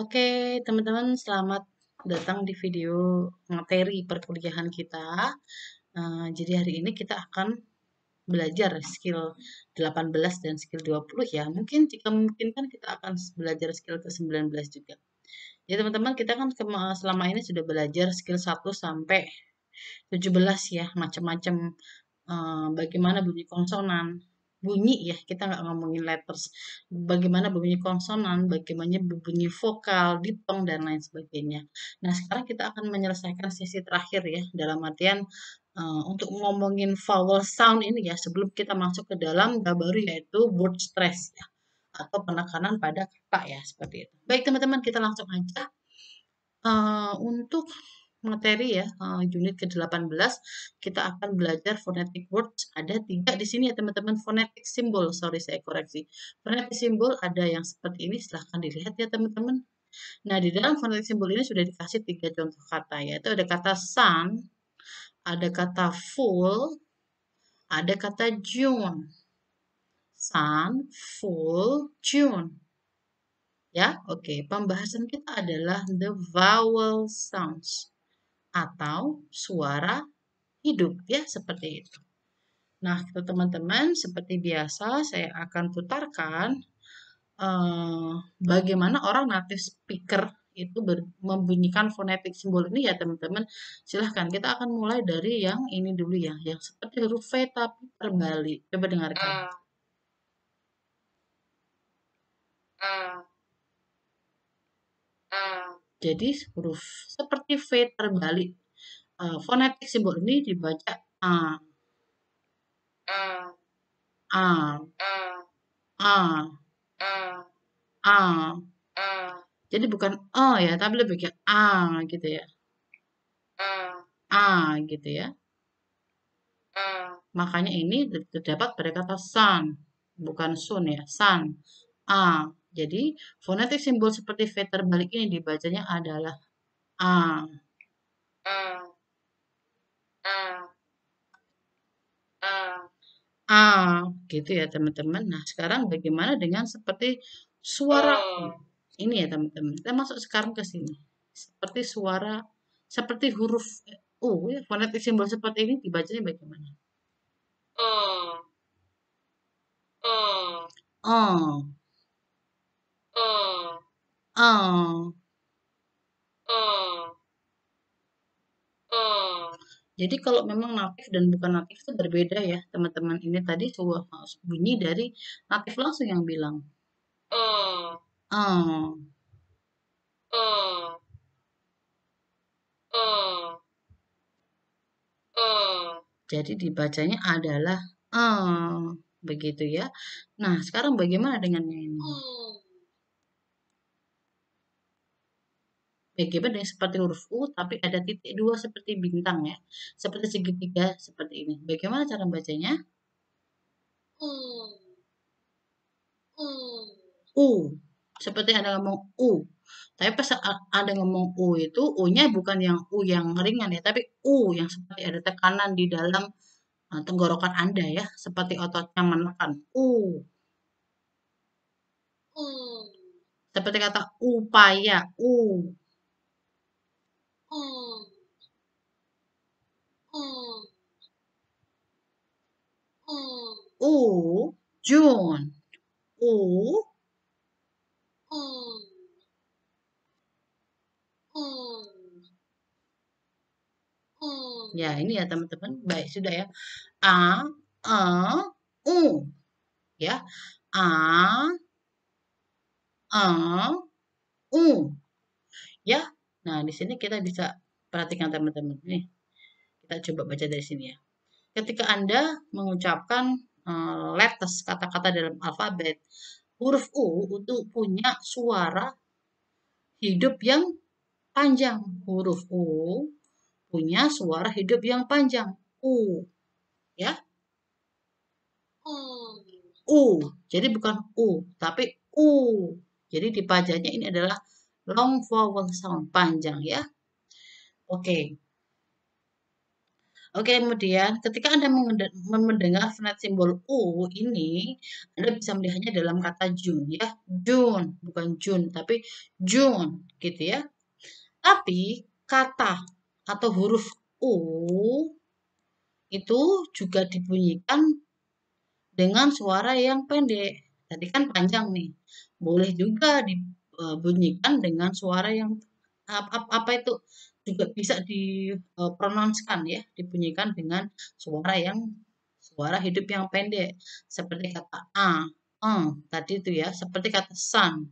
Oke, teman-teman, selamat datang di video materi perkuliahan kita. Eh, jadi hari ini kita akan belajar skill 18 dan skill 20 ya. Mungkin jika memungkinkan kita akan belajar skill ke-19 juga. Ya teman-teman, kita kan selama ini sudah belajar skill 1 sampai 17 ya, macam-macam eh, bagaimana bunyi konsonan, bunyi ya kita nggak ngomongin letters bagaimana bunyi konsonan bagaimana bunyi vokal ditong dan lain sebagainya nah sekarang kita akan menyelesaikan sesi terakhir ya dalam artian uh, untuk ngomongin vowel sound ini ya sebelum kita masuk ke dalam baru yaitu word stress ya atau penekanan pada kata ya seperti itu baik teman-teman kita langsung aja uh, untuk materi ya eh, unit ke-18 kita akan belajar phonetic words ada tiga di sini ya teman-teman phonetic symbol sorry saya koreksi phonetic symbol ada yang seperti ini silahkan dilihat ya teman-teman nah di dalam phonetic symbol ini sudah dikasih tiga contoh kata yaitu ada kata sun ada kata full ada kata June sun full June ya oke okay. pembahasan kita adalah the vowel sounds atau suara hidup ya seperti itu. Nah, itu teman-teman seperti biasa saya akan putarkan eh, bagaimana orang native speaker itu ber, membunyikan fonetik simbol ini ya teman-teman. Silahkan kita akan mulai dari yang ini dulu ya, yang seperti huruf V tapi terbalik. Coba dengarkan. Uh, jadi huruf seperti V terbalik. Uh, fonetik simbol ini dibaca A. A. A. A. A. A. A. A. Jadi bukan o ya, tapi lebih ke A gitu ya. A. A gitu ya. A. Makanya ini terdapat pada kata sun. bukan sun ya, sun A. Jadi, fonetik simbol seperti V terbalik ini dibacanya adalah A. A. A. A. A. Gitu ya, teman-teman. Nah, sekarang bagaimana dengan seperti suara A. Oh. ini ya, teman-teman. Kita masuk sekarang ke sini. Seperti suara, seperti huruf U, ya, fonetik simbol seperti ini dibacanya bagaimana? a a a Oh. Oh. Jadi kalau memang natif dan bukan natif itu berbeda ya, teman-teman. Ini tadi sebuah bunyi dari natif langsung yang bilang. Uh. Uh. Uh. Uh. Uh. Jadi dibacanya adalah uh, begitu ya. Nah, sekarang bagaimana dengan yang ini? Uh. PGB yang seperti huruf U tapi ada titik dua seperti bintang ya. Seperti segitiga seperti ini. Bagaimana cara bacanya? U. Hmm. U. Hmm. U. Seperti Anda ngomong U. Tapi pas ada ngomong U itu U-nya bukan yang U yang ringan ya, tapi U yang seperti ada tekanan di dalam e, tenggorokan Anda ya, seperti ototnya menekan. U. U. Hmm. Seperti kata upaya, U O Jun, O. Ya ini ya teman-teman. Baik sudah ya. A, A, e, U. Ya. A, A, e, U. Ya. Nah, di sini kita bisa perhatikan teman-teman. Nih, kita coba baca dari sini ya. Ketika Anda mengucapkan uh, letters, kata-kata dalam alfabet, huruf U itu punya suara hidup yang panjang. Huruf U punya suara hidup yang panjang. U. Ya. U. U. Jadi bukan U, tapi U. Jadi pajaknya ini adalah long vowel sound panjang ya. Oke. Okay. Oke, okay, kemudian ketika Anda mendengar fonet simbol U ini, Anda bisa melihatnya dalam kata June ya. June bukan June, tapi June gitu ya. Tapi kata atau huruf U itu juga dibunyikan dengan suara yang pendek. Tadi kan panjang nih. Boleh juga Eh, bunyikan dengan suara yang apa, apa itu juga bisa dipronounskan eh, ya, dibunyikan dengan suara yang suara hidup yang pendek seperti kata a, eng tadi itu ya, seperti kata sun,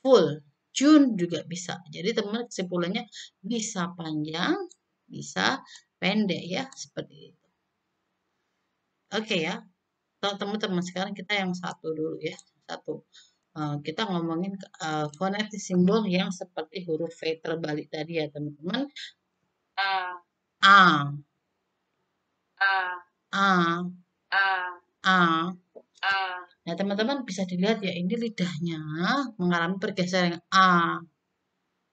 full, June juga bisa. Jadi teman kesimpulannya bisa panjang, bisa pendek ya, seperti itu. Oke okay, ya. Teman-teman sekarang kita yang satu dulu ya. Satu. Eh, kita ngomongin uh, eh, fonetik simbol yang seperti huruf V terbalik tadi ya teman-teman. A. A. A. A. A. A. A. Nah teman-teman bisa dilihat ya ini lidahnya mengalami pergeseran A.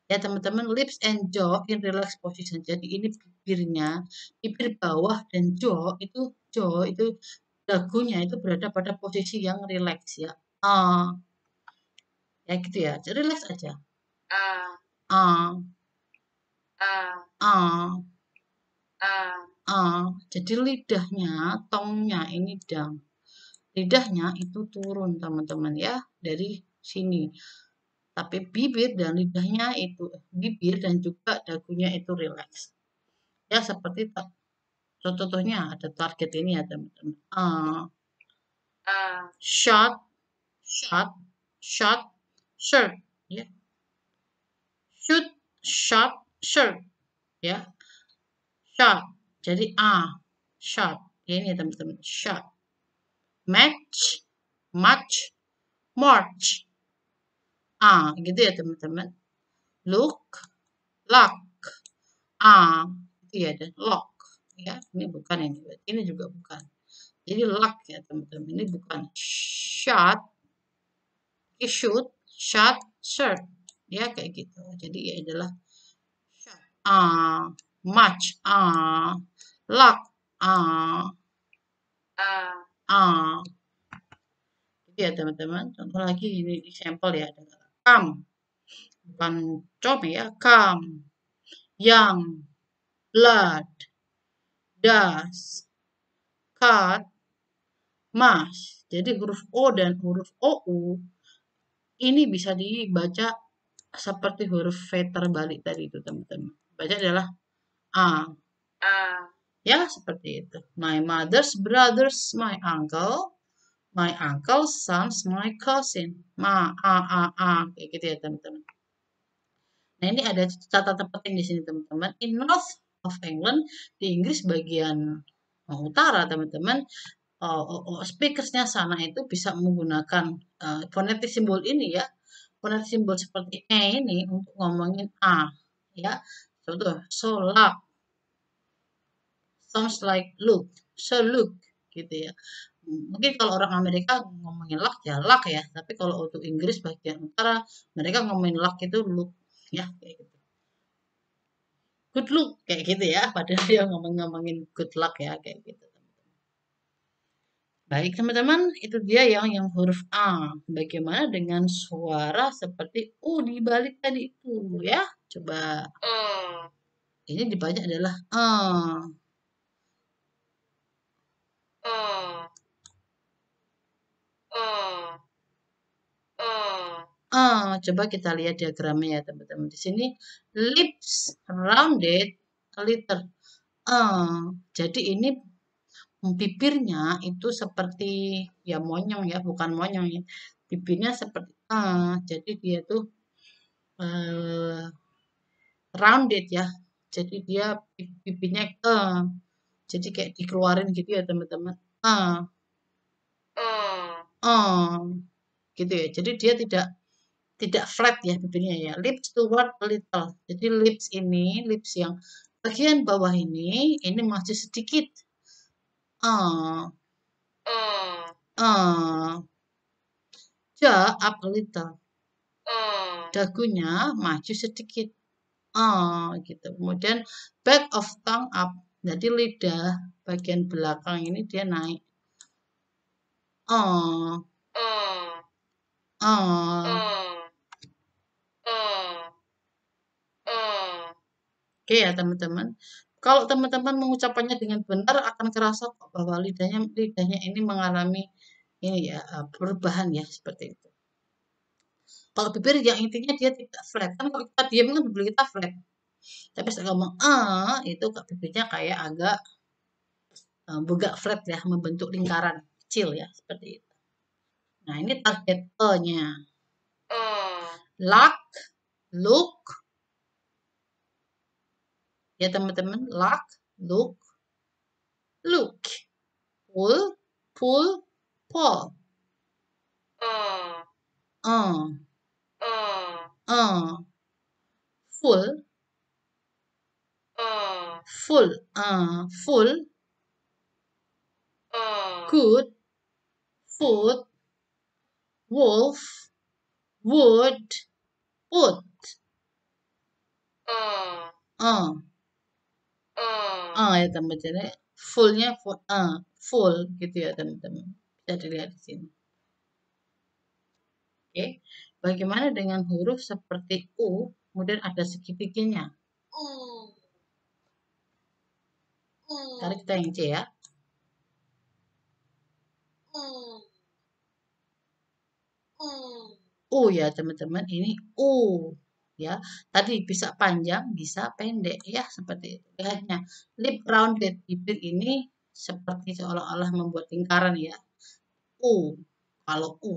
Ya teman-teman lips and jaw in relax position. Jadi ini bibirnya, bibir bawah dan jaw itu jaw itu dagunya itu berada pada posisi yang relax ya. A ya gitu ya relax aja ah. ah ah ah ah ah jadi lidahnya tongnya ini down lidahnya itu turun teman-teman ya dari sini tapi bibir dan lidahnya itu bibir dan juga dagunya itu relax ya seperti contoh-contohnya ada target ini ya teman-teman uh, uh, shot shot shot sure ya should shop sure ya shop jadi a shop ya ini ya, teman-teman shop match much march a gitu ya teman-teman look luck a gitu ya dan lock ya ini bukan ini ini juga bukan jadi luck ya teman-teman ini bukan shot shoot short shirt ya kayak gitu jadi ya adalah short uh, ah, much uh, ah, lot uh, ah. uh. uh. jadi ya teman-teman contoh lagi ini example ya come bukan com ya come young blood does cut mash jadi huruf o dan huruf ou ini bisa dibaca seperti huruf V terbalik tadi itu teman-teman. Baca adalah A. A. Ya, seperti itu. My mother's brothers, my uncle, my uncle's sons, my cousin. Ma, a, a, a. Kayak gitu ya, teman-teman. Nah, ini ada catatan penting di sini, teman-teman. In North of England, di Inggris bagian utara, teman-teman, uh, uh, speakersnya sana itu bisa menggunakan uh, eh, fonetik simbol ini ya fonetik simbol seperti e ini untuk ngomongin a ya contoh so love sounds like look so look gitu ya mungkin kalau orang Amerika ngomongin luck ya luck ya tapi kalau untuk Inggris bagian utara mereka ngomongin luck itu look ya kayak gitu good luck kayak gitu ya padahal dia ngomong ngomongin good luck ya kayak gitu Baik teman-teman, itu dia yang yang huruf A. Bagaimana dengan suara seperti U dibalik tadi itu ya? Coba. Uh. Ini dibaca adalah A. Uh. Uh. a coba kita lihat diagramnya ya teman-teman. Di sini lips rounded letter. Uh. jadi ini bibirnya itu seperti ya monyong ya bukan monyong ya bibirnya seperti ah jadi dia tuh eh, rounded ya jadi dia bibirnya ke eh, jadi kayak dikeluarin gitu ya teman-teman ah Uh, gitu ya jadi dia tidak tidak flat ya bibirnya ya lips toward little jadi lips ini lips yang bagian bawah ini ini masih sedikit uh, uh, uh. The up a little. Uh. Dagunya maju sedikit. Uh, gitu. Kemudian back of tongue up. Jadi lidah bagian belakang ini dia naik. Uh. Uh. Uh. Uh. Uh. Oke okay, ya teman-teman. Kalau teman-teman mengucapkannya dengan benar akan kerasa kok bahwa lidahnya lidahnya ini mengalami ini ya eh, perubahan ya seperti itu. Kalau bibir yang intinya dia tidak flat kan kalau kita diam kan bibir kita flat. Tapi setelah ngomong ah itu kak bibirnya kayak agak eh, buka flat ya membentuk lingkaran kecil ya seperti itu. Nah ini target E-nya. Oh. Luck, look, Ya teman-teman, Lock. look, look, pull, pull, pull. Uh, uh, uh, uh, full, uh, full, uh, full, uh, good, food, wolf, wood, wood. Uh, uh. uh. uh ya teman teman fullnya full, uh, ah, full gitu ya teman-teman bisa dilihat di sini oke okay. bagaimana dengan huruf seperti u kemudian ada segitiginya uh. uh. tarik kita yang c ya U ya teman-teman ini U ya tadi bisa panjang bisa pendek ya seperti itu lihatnya lip rounded bibir ini seperti seolah-olah membuat lingkaran ya u kalau u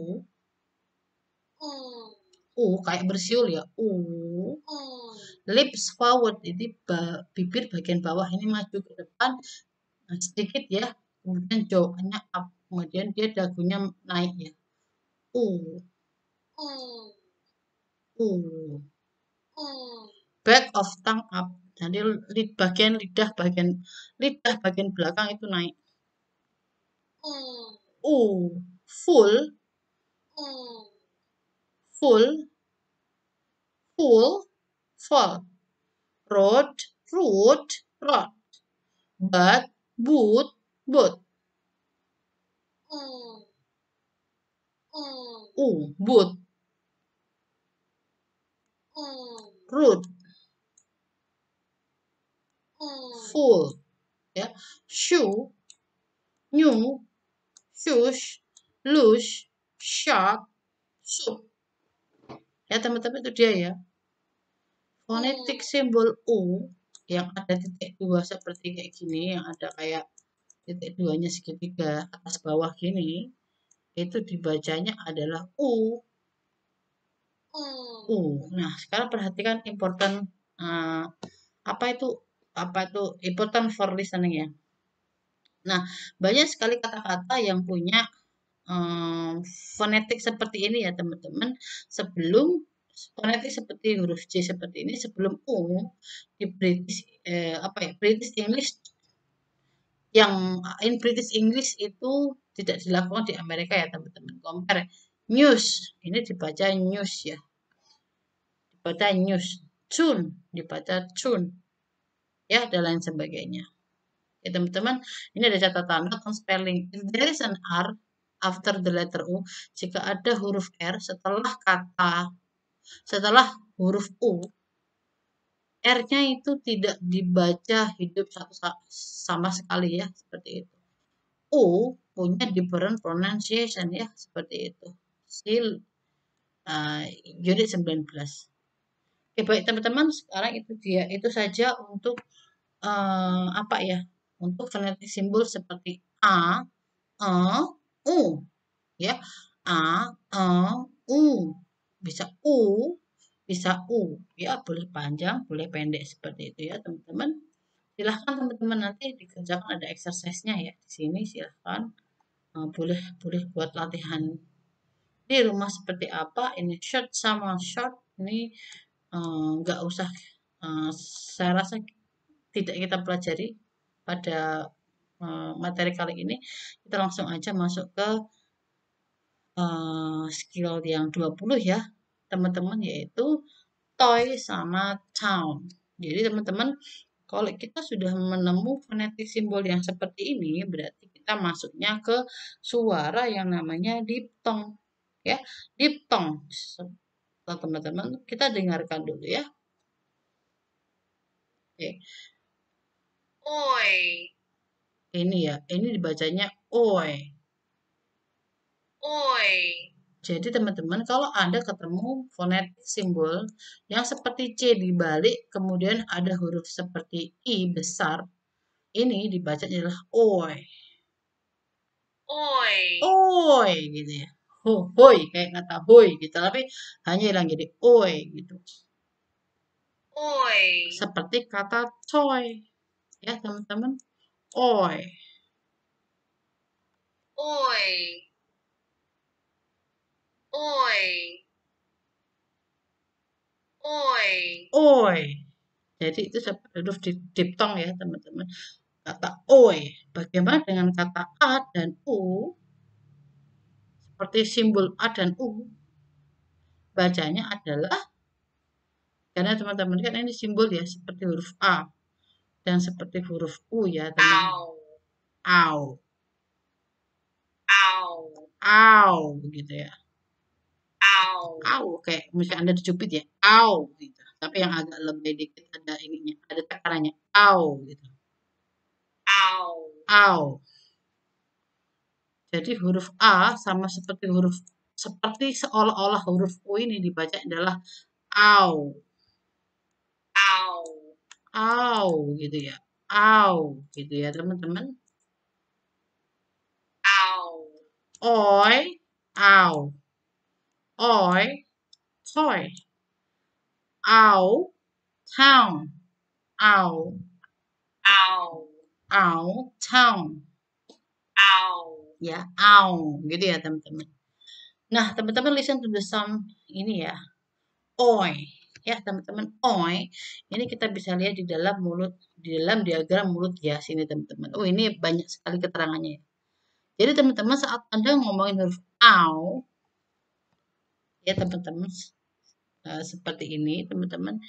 u, kayak bersiul ya u, lips forward ini bibir bagian bawah ini maju ke depan nah, sedikit ya kemudian jawabannya up kemudian dia dagunya naik ya u u u back of tongue up jadi lid bagian lidah bagian lidah bagian belakang itu naik u full full full full road root rod but boot boot u boot root hmm. full ya shoe new shoes loose sharp soup ya teman-teman itu dia ya fonetik hmm. simbol u yang ada titik dua seperti kayak gini yang ada kayak titik duanya segitiga atas bawah gini itu dibacanya adalah u Uh, nah sekarang perhatikan important uh, apa itu apa itu important for listening ya. Nah banyak sekali kata-kata yang punya um, fonetik seperti ini ya teman-teman. Sebelum fonetik seperti huruf C seperti ini sebelum U di British eh, apa ya British English yang in British English itu tidak dilakukan di Amerika ya teman-teman. Compare news ini dibaca news ya kota Chun di Patar Chun ya dan lain sebagainya ya teman-teman ini ada catatan tentang spelling if there is an R after the letter U jika ada huruf R setelah kata setelah huruf U R-nya itu tidak dibaca hidup satu sama sekali ya seperti itu U punya different pronunciation ya seperti itu sil uh, unit 19 Oke, ya, baik teman-teman, sekarang itu dia itu saja untuk uh, apa ya? Untuk fonetik simbol seperti a, e, u, ya. A, e, u. Bisa u, bisa u, ya boleh panjang, boleh pendek seperti itu ya, teman-teman. Silahkan teman-teman nanti dikerjakan ada exercise-nya ya di sini silahkan eh, boleh boleh buat latihan di rumah seperti apa ini short sama short ini Eh, nggak uh, usah uh, saya rasa tidak kita pelajari pada uh, materi kali ini kita langsung aja masuk ke uh, skill yang 20 ya teman-teman yaitu toy sama town jadi teman-teman kalau kita sudah menemukan fonetik simbol yang seperti ini berarti kita masuknya ke suara yang namanya diptong ya diptong Nah, teman-teman kita dengarkan dulu ya oke oi ini ya ini dibacanya oi oi jadi teman-teman kalau Anda ketemu fonetik simbol yang seperti C dibalik kemudian ada huruf seperti I besar ini dibacanya adalah oi. Oi. Oi gitu ya ho, hoi kayak kata hoi gitu tapi hanya hilang jadi oi gitu oi seperti kata coy ya teman-teman oi oi oi oi oi jadi itu huruf diptong ya teman-teman kata oi bagaimana dengan kata a dan u seperti simbol A dan U bacanya adalah karena teman-teman kan ini simbol ya seperti huruf A dan seperti huruf U ya teman. Au. Au. Au. Au begitu ya. Au. Au kayak misalnya Anda dicubit ya. Au gitu. Tapi yang agak lebih dikit ada ininya, ada tekanannya. Au gitu. Au. Au. Jadi huruf A sama seperti huruf seperti seolah-olah huruf U ini dibaca adalah au. Au. Au gitu ya. Au gitu ya, teman-teman. Au. Oi, au. Oi, toy. Au, town. Au. Au. Au, town. Au ya au gitu ya teman-teman nah teman-teman listen to the sound ini ya oi ya teman-teman oi ini kita bisa lihat di dalam mulut di dalam diagram mulut ya sini teman-teman oh ini banyak sekali keterangannya jadi teman-teman saat anda ngomongin huruf au ya teman-teman e, seperti ini teman-teman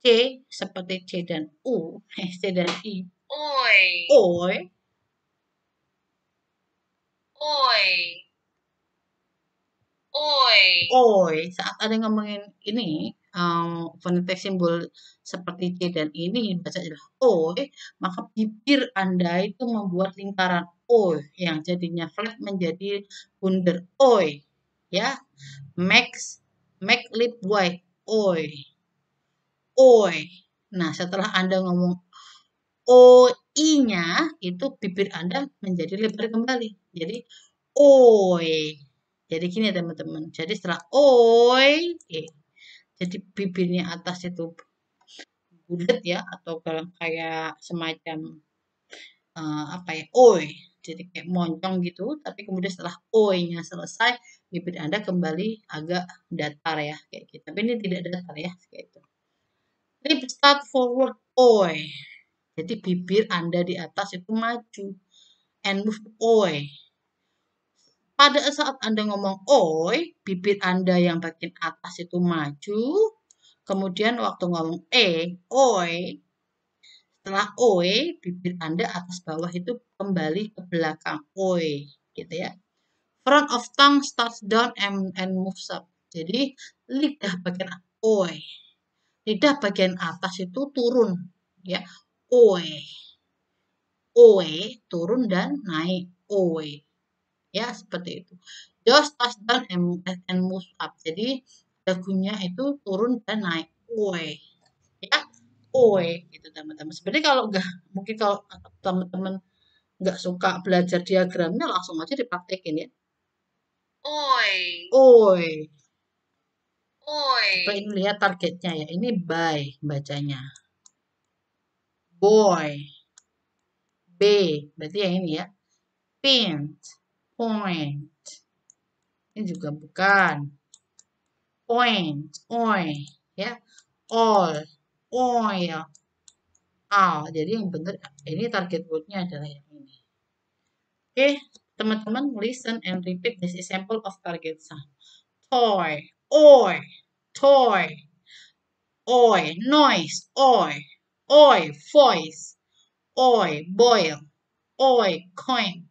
C seperti C dan U, eh, C dan I. Oi. Oi. Oi. Oi. Oi. Saat ada yang ngomongin ini, um, fonetik simbol seperti C dan ini baca adalah Oi, maka bibir Anda itu membuat lingkaran Oi yang jadinya flat menjadi bundar Oi. Ya. Max make lip white. Oi. Oi. Nah, setelah Anda ngomong O-I-nya, itu bibir Anda menjadi lebar kembali. Jadi oi. Jadi gini ya teman-teman. Jadi setelah oi, eh. jadi bibirnya atas itu bulat ya atau kayak semacam uh, apa ya oi jadi kayak moncong gitu tapi kemudian setelah oi-nya selesai bibir anda kembali agak datar ya kayak gitu tapi ini tidak datar ya kayak itu lip start forward oi jadi bibir anda di atas itu maju and move oi pada saat Anda ngomong oi, bibit Anda yang bagian atas itu maju. Kemudian waktu ngomong e, oi. Setelah oi, bibir Anda atas bawah itu kembali ke belakang. Oi, gitu ya. Front of tongue starts down and, and moves up. Jadi lidah bagian oi. Lidah bagian atas itu turun ya. Oi. Oi turun dan naik. oi ya seperti itu just touch down and, and move up jadi dagunya itu turun dan naik oi ya oi gitu teman-teman sebenarnya kalau nggak mungkin kalau teman-teman nggak suka belajar diagramnya langsung aja dipraktekin ya oi oi oi Pengen lihat targetnya ya ini by bacanya boy b berarti ya ini ya pint point. Ini juga bukan. Point, oil, ya. All, oil, all. Jadi yang benar ini target wordnya adalah yang ini. Oke, okay, teman-teman listen and repeat this example of target sound. Toy, oi, toy, oi, noise, oi, oi, voice, oi, boil, oi, coin,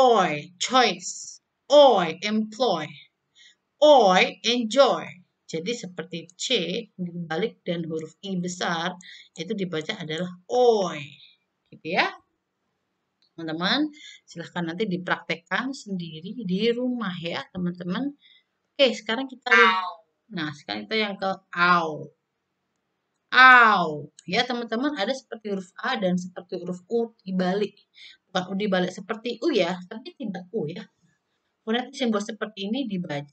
Oi, choice. Oi, employ. Oi, enjoy. Jadi seperti C dibalik dan huruf I besar itu dibaca adalah oi. Gitu ya. Teman-teman, silahkan nanti dipraktekkan sendiri di rumah ya, teman-teman. Oke, sekarang kita Nah, sekarang kita yang ke au. Au. Ya, teman-teman, ada seperti huruf A dan seperti huruf U dibalik bukan U dibalik seperti U ya, tapi tidak U ya. Kemudian simbol seperti ini dibaca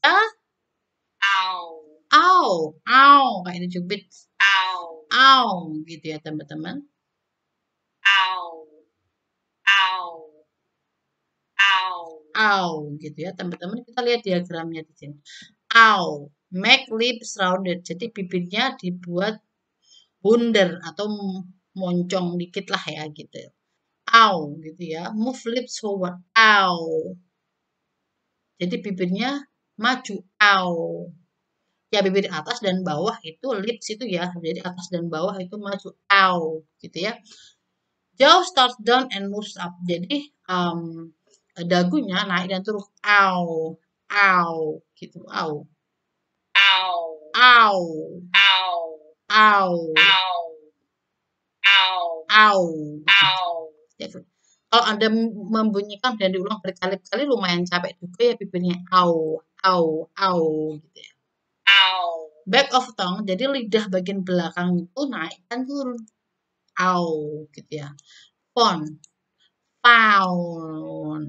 au. Au, au, kayak ini dicubit. Au. Au gitu ya, teman-teman. Au. Au. Au. Au gitu ya, teman-teman. Kita lihat diagramnya di sini. Au, make lips rounded. Jadi bibirnya dibuat bundar atau moncong dikit lah ya gitu. Ya ow gitu ya. Move lips forward, ow. Jadi bibirnya maju, ow. Ya bibir atas dan bawah itu lips itu ya. Jadi atas dan bawah itu maju, ow gitu ya. Jauh start down and moves up. Jadi um, dagunya naik dan turun, ow, ow gitu, ow. Ow. Ow. Ow. Ow. Ow. Ow. Ow. Ow gitu. Kalau Anda membunyikan dan diulang berkali-kali lumayan capek juga ya bibirnya au, au, au gitu ya. Au. Back of tongue, jadi lidah bagian belakang itu naik dan turun. Au gitu ya. pon paun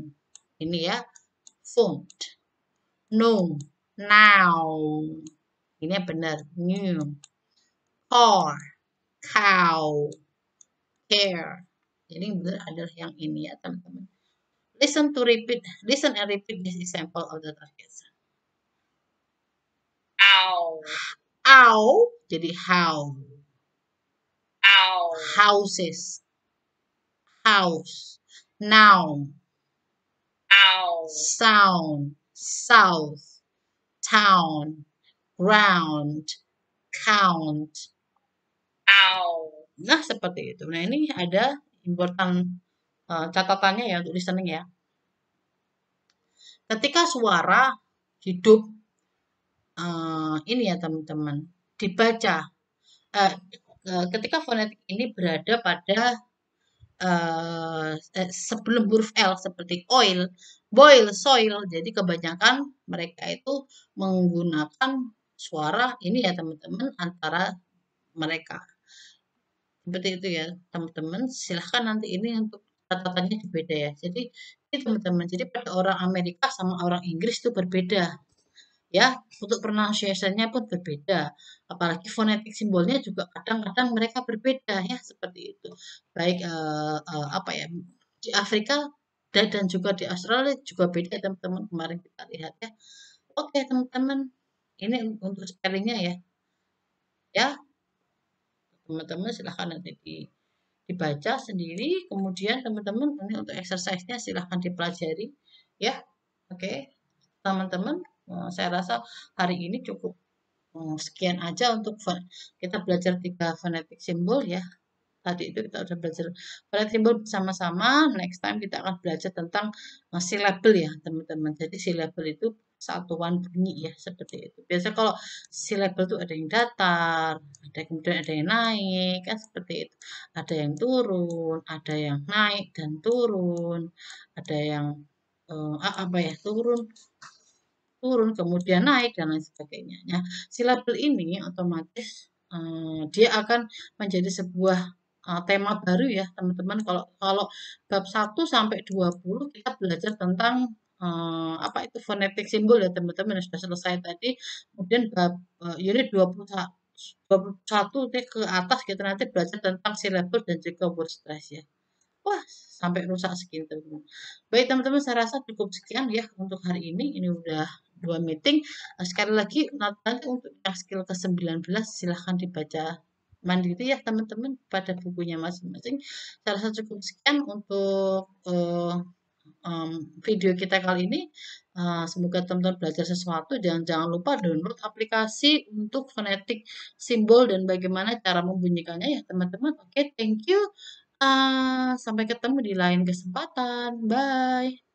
Ini ya. Font. No. Now. Ini benar. New. Car. Cow. hair jadi yang benar adalah yang ini ya teman-teman. Listen to repeat, listen and repeat this example of the target. Ow. Ow jadi how. Ow. Houses. House. Noun. Ow. Sound. South. Town. Ground. Count. Ow. Nah, seperti itu. Nah, ini ada important uh, eh, catatannya ya untuk listening ya. Ketika suara hidup uh, ini ya teman-teman dibaca, uh, uh, ketika fonetik ini berada pada uh, eh, sebelum huruf L seperti oil, boil, soil. Jadi kebanyakan mereka itu menggunakan suara ini ya teman-teman antara mereka seperti itu ya teman-teman silahkan nanti ini untuk catatannya berbeda ya jadi ini teman-teman jadi pada orang Amerika sama orang Inggris itu berbeda ya untuk pronunciation-nya pun berbeda apalagi fonetik simbolnya juga kadang-kadang mereka berbeda ya seperti itu baik uh, uh, apa ya di Afrika dan, dan juga di Australia juga beda teman-teman kemarin kita lihat ya oke teman-teman ini untuk spellingnya ya ya teman-teman silahkan nanti di, dibaca sendiri kemudian teman-teman ini untuk exercise-nya silahkan dipelajari ya oke okay. teman-teman eh, saya rasa hari ini cukup eh, sekian aja untuk kita belajar tiga fonetik simbol ya tadi itu kita sudah belajar fonetik simbol bersama-sama next time kita akan belajar tentang eh, silabel ya teman-teman jadi silabel itu satuan bunyi ya seperti itu. Biasa kalau silabel itu ada yang datar, ada kemudian ada yang naik kan seperti itu. Ada yang turun, ada yang naik dan turun, ada yang eh, apa ya turun turun kemudian naik dan lain sebagainya. Nah, silabel ini otomatis eh, dia akan menjadi sebuah eh, tema baru ya teman-teman kalau kalau bab 1 sampai 20 kita belajar tentang uh, apa itu fonetik simbol ya teman-teman spesial sudah selesai tadi kemudian bab uh, unit 21 21 deh ke atas kita gitu, nanti belajar tentang silabus dan juga word stress ya wah sampai rusak segini teman-teman baik teman-teman saya rasa cukup sekian ya untuk hari ini ini udah dua meeting eh, sekali lagi nanti untuk yang skill ke 19 silahkan dibaca mandiri ya teman-teman pada bukunya masing-masing saya rasa cukup sekian untuk uh, um, video kita kali ini. Uh, semoga teman-teman belajar sesuatu. Jangan jangan lupa download aplikasi untuk fonetik simbol dan bagaimana cara membunyikannya ya teman-teman. Oke, okay, thank you. Uh, sampai ketemu di lain kesempatan. Bye.